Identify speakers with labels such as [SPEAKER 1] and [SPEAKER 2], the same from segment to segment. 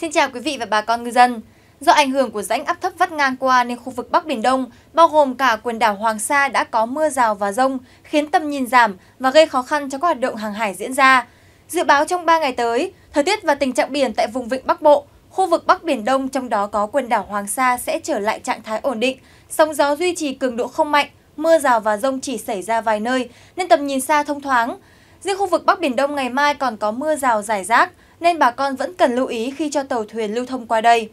[SPEAKER 1] Xin chào quý vị và bà con ngư dân. Do ảnh hưởng của rãnh áp thấp vắt ngang qua nên khu vực Bắc Biển Đông, bao gồm cả quần đảo Hoàng Sa đã có mưa rào và rông, khiến tầm nhìn giảm và gây khó khăn cho các hoạt động hàng hải diễn ra. Dự báo trong 3 ngày tới, thời tiết và tình trạng biển tại vùng vịnh Bắc Bộ, khu vực Bắc Biển Đông trong đó có quần đảo Hoàng Sa sẽ trở lại trạng thái ổn định, sóng gió duy trì cường độ không mạnh, mưa rào và rông chỉ xảy ra vài nơi nên tầm nhìn xa thông thoáng. Riêng khu vực Bắc Biển Đông ngày mai còn có mưa rào rải rác, nên bà con vẫn cần lưu ý khi cho tàu thuyền lưu thông qua đây.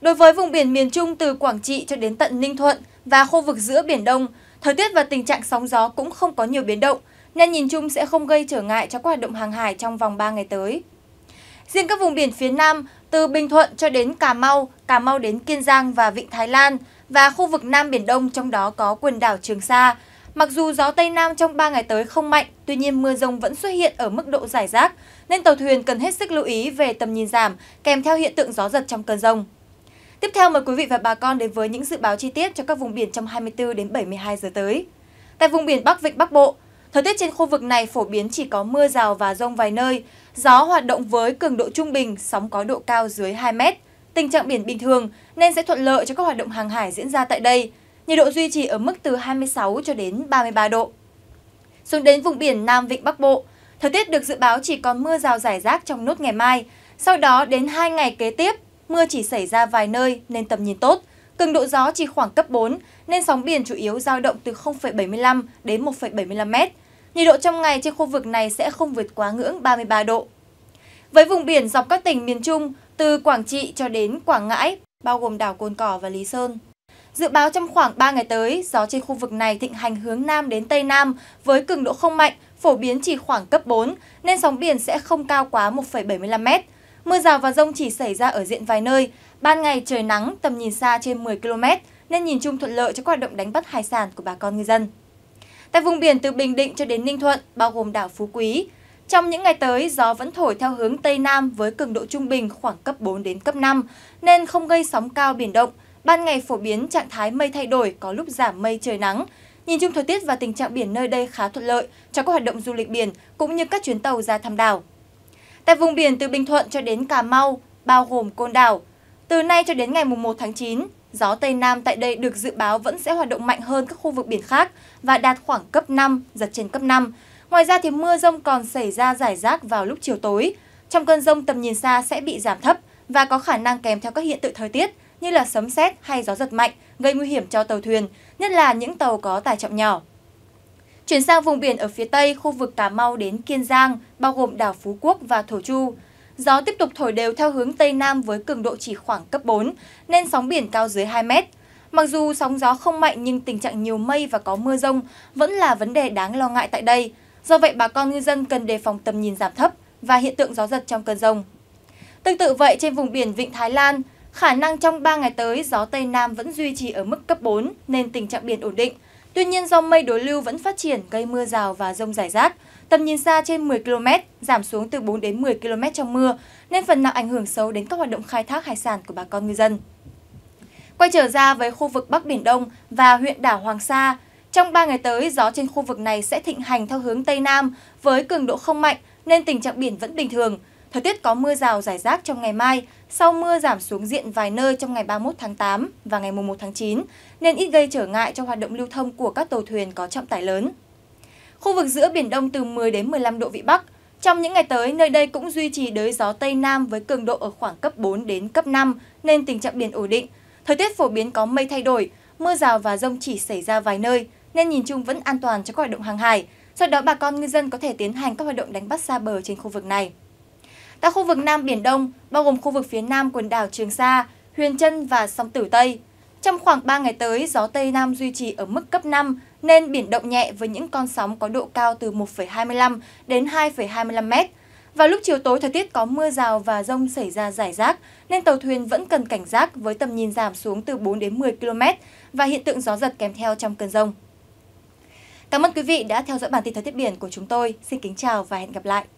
[SPEAKER 1] Đối với vùng biển miền Trung từ Quảng Trị cho đến tận Ninh Thuận và khu vực giữa Biển Đông, thời tiết và tình trạng sóng gió cũng không có nhiều biến động, nên nhìn chung sẽ không gây trở ngại cho các hoạt động hàng hải trong vòng 3 ngày tới. Riêng các vùng biển phía Nam, từ Bình Thuận cho đến Cà Mau, Cà Mau đến Kiên Giang và Vịnh Thái Lan, và khu vực Nam Biển Đông trong đó có quần đảo Trường Sa, Mặc dù gió Tây Nam trong 3 ngày tới không mạnh, tuy nhiên mưa rông vẫn xuất hiện ở mức độ giải rác, nên tàu thuyền cần hết sức lưu ý về tầm nhìn giảm, kèm theo hiện tượng gió giật trong cơn rông. Tiếp theo mời quý vị và bà con đến với những dự báo chi tiết cho các vùng biển trong 24 đến 72 giờ tới. Tại vùng biển Bắc Vịnh Bắc Bộ, thời tiết trên khu vực này phổ biến chỉ có mưa rào và rông vài nơi, gió hoạt động với cường độ trung bình, sóng có độ cao dưới 2 mét. Tình trạng biển bình thường nên sẽ thuận lợi cho các hoạt động hàng hải diễn ra tại đây nhiệt độ duy trì ở mức từ 26 cho đến 33 độ. Xuống đến vùng biển Nam Vịnh Bắc Bộ, thời tiết được dự báo chỉ còn mưa rào rải rác trong nốt ngày mai. Sau đó đến 2 ngày kế tiếp, mưa chỉ xảy ra vài nơi nên tầm nhìn tốt. Cường độ gió chỉ khoảng cấp 4 nên sóng biển chủ yếu dao động từ 0,75 đến 1,75 m. Nhiệt độ trong ngày trên khu vực này sẽ không vượt quá ngưỡng 33 độ. Với vùng biển dọc các tỉnh miền Trung, từ Quảng Trị cho đến Quảng Ngãi, bao gồm đảo Cồn Cỏ và Lý Sơn. Dự báo trong khoảng 3 ngày tới, gió trên khu vực này thịnh hành hướng Nam đến Tây Nam với cường độ không mạnh, phổ biến chỉ khoảng cấp 4, nên sóng biển sẽ không cao quá 1,75 mét. Mưa rào và rông chỉ xảy ra ở diện vài nơi, ban ngày trời nắng, tầm nhìn xa trên 10 km, nên nhìn chung thuận lợi cho hoạt động đánh bắt hải sản của bà con ngư dân. Tại vùng biển từ Bình Định cho đến Ninh Thuận, bao gồm đảo Phú Quý, trong những ngày tới, gió vẫn thổi theo hướng Tây Nam với cường độ trung bình khoảng cấp 4 đến cấp 5, nên không gây sóng cao biển động – Ban ngày phổ biến trạng thái mây thay đổi, có lúc giảm mây trời nắng. Nhìn chung thời tiết và tình trạng biển nơi đây khá thuận lợi cho các hoạt động du lịch biển cũng như các chuyến tàu ra thăm đảo. Tại vùng biển từ Bình Thuận cho đến Cà Mau, bao gồm Côn Đảo, từ nay cho đến ngày 1 tháng 9, gió Tây Nam tại đây được dự báo vẫn sẽ hoạt động mạnh hơn các khu vực biển khác và đạt khoảng cấp 5, giật trên cấp 5. Ngoài ra thì mưa rông còn xảy ra rải rác vào lúc chiều tối. Trong cơn rông tầm nhìn xa sẽ bị giảm thấp và có khả năng kèm theo các hiện tượng thời tiết như là sấm sét hay gió giật mạnh gây nguy hiểm cho tàu thuyền, nhất là những tàu có tải trọng nhỏ. Chuyển sang vùng biển ở phía tây, khu vực Cà Mau đến Kiên Giang, bao gồm đảo Phú Quốc và Thổ Chu. Gió tiếp tục thổi đều theo hướng Tây Nam với cường độ chỉ khoảng cấp 4, nên sóng biển cao dưới 2 mét. Mặc dù sóng gió không mạnh nhưng tình trạng nhiều mây và có mưa rông vẫn là vấn đề đáng lo ngại tại đây. Do vậy, bà con ngư dân cần đề phòng tầm nhìn giảm thấp và hiện tượng gió giật trong cơn rông. Tương tự vậy, trên vùng biển Vịnh Thái Lan, Khả năng trong 3 ngày tới, gió Tây Nam vẫn duy trì ở mức cấp 4 nên tình trạng biển ổn định. Tuy nhiên do mây đối lưu vẫn phát triển gây mưa rào và rông rải rác, tầm nhìn xa trên 10 km, giảm xuống từ 4 đến 10 km trong mưa, nên phần nào ảnh hưởng xấu đến các hoạt động khai thác hải sản của bà con ngư dân. Quay trở ra với khu vực Bắc Biển Đông và huyện đảo Hoàng Sa, trong 3 ngày tới, gió trên khu vực này sẽ thịnh hành theo hướng Tây Nam với cường độ không mạnh nên tình trạng biển vẫn bình thường. Thời tiết có mưa rào rải rác trong ngày mai, sau mưa giảm xuống diện vài nơi trong ngày 31 tháng 8 và ngày 1 tháng 9, nên ít gây trở ngại cho hoạt động lưu thông của các tàu thuyền có trọng tải lớn. Khu vực giữa Biển Đông từ 10 đến 15 độ Vĩ Bắc. Trong những ngày tới, nơi đây cũng duy trì đới gió Tây Nam với cường độ ở khoảng cấp 4 đến cấp 5, nên tình trạng biển ổn định. Thời tiết phổ biến có mây thay đổi, mưa rào và rông chỉ xảy ra vài nơi, nên nhìn chung vẫn an toàn cho các hoạt động hàng hải. Sau đó bà con ngư dân có thể tiến hành các hoạt động đánh bắt xa bờ trên khu vực này. Tại khu vực Nam Biển Đông, bao gồm khu vực phía Nam quần đảo Trường Sa, Huyền Trân và sông Tử Tây. Trong khoảng 3 ngày tới, gió Tây Nam duy trì ở mức cấp 5, nên biển động nhẹ với những con sóng có độ cao từ 1,25 đến 2,25 mét. Vào lúc chiều tối, thời tiết có mưa rào và rông xảy ra rải rác, nên tàu thuyền vẫn cần cảnh giác với tầm nhìn giảm xuống từ 4 đến 10 km và hiện tượng gió giật kèm theo trong cơn rông. Cảm ơn quý vị đã theo dõi bản tin thời tiết biển của chúng tôi. Xin kính chào và hẹn gặp lại.